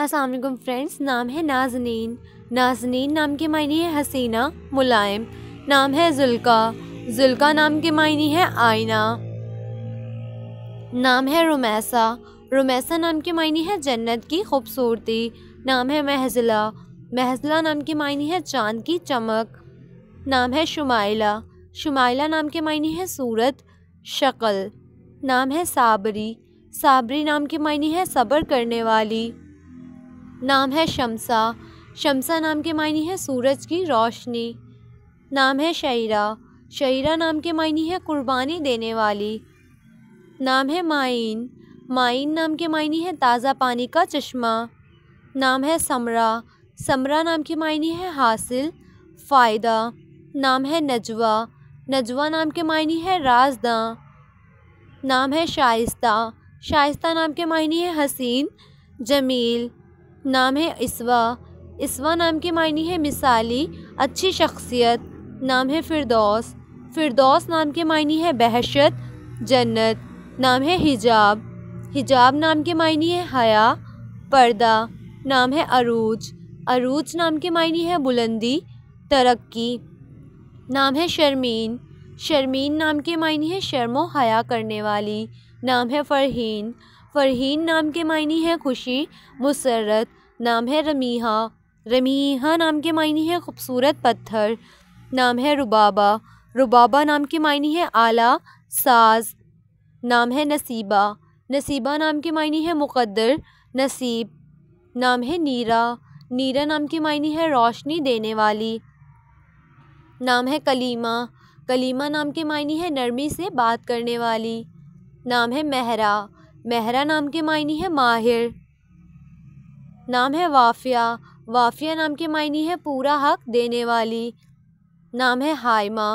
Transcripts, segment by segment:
Aslam friends नाम है नाजनीन नाजनीन नाम के मायने है हसीना मुलायम नाम है जुल्का जुल्का नाम के मायने है आईना नाम है रोमैसा रोमैसा नाम के मायने है जन्नत की खूबसूरती नाम है महजला महजला नाम के मायने है चांद की चमक नाम है शुमाइला शुमाइला नाम के मायने है सूरत शक्ल नाम है साबरी साबरी नाम के मायने है सब्र करने वाली नाम है शमसा शमसा नाम के मायने है सूरज की रोशनी नाम है शहरा शहरा नाम के मायने है कुर्बानी देने वाली नाम है माइन माइन नाम के मायने है ताज़ा पानी का चश्मा नाम है समरा समरा नाम के मायने है हासिल फ़ायदा नाम है नजवा नजवा नाम के मायने है राजदा नाम है शाइस्ता शाइस्ता नाम के मायने है हसीन जमील नाम है इसवा इसवा नाम के मायने है मिसाली अच्छी शख्सियत नाम है फिरदौस फिरदौस नाम के मायने है बहशत जन्नत नाम है हिजाब हिजाब नाम के मायने है हया पर्दा नाम है अरूज अरूज नाम के मायने है बुलंदी तरक्की नाम है शर्मीन शर्मीन नाम के मायने है शर्मो हया करने वाली नाम है फ़रहीन फ़रहीन नाम के मायने हैं खुशी मुसरत नाम है रमीहा रमीहा नाम के मायने हैं खूबसूरत पत्थर नाम है रुबाबा रुबाबा नाम के मायने है आला साज नाम है नसीबा नसीबा नाम के मायने है मुकद्दर नसीब नाम है नीरा नीरा नाम के मायने है रोशनी देने वाली नाम है कलीमा कलीमा नाम के मायने है नरमी से बात करने वाली नाम है महरा महरा नाम के मायने है माहिर नाम है वाफिया वाफिया नाम के मायने है पूरा हक देने वाली नाम है हायमा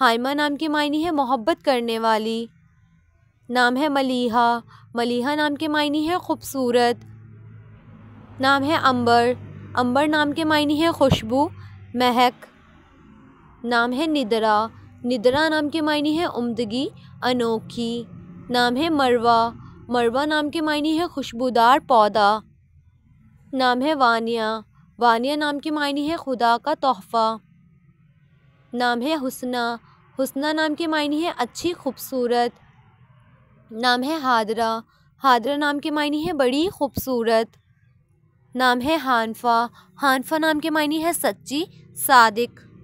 हायमा नाम के मायने है मोहब्बत करने वाली नाम है मलीहा मलीहा नाम के मायने है ख़ूबसूरत नाम है अंबर अंबर नाम के मायने है खुशबू महक नाम है निद्रा निद्रा नाम के मायने है उमदगी अनोखी नाम है मरवा मरवा नाम के मायने है खुशबूदार पौधा नाम है वानिया वानिया नाम के मायने है खुदा का तोहफ़ा नाम है हुसना हुसना नाम के मायने है अच्छी खूबसूरत नाम है हादरा हादरा नाम के मायने है बड़ी खूबसूरत नाम है हानफा हानफा नाम के मायने है सच्ची सादिक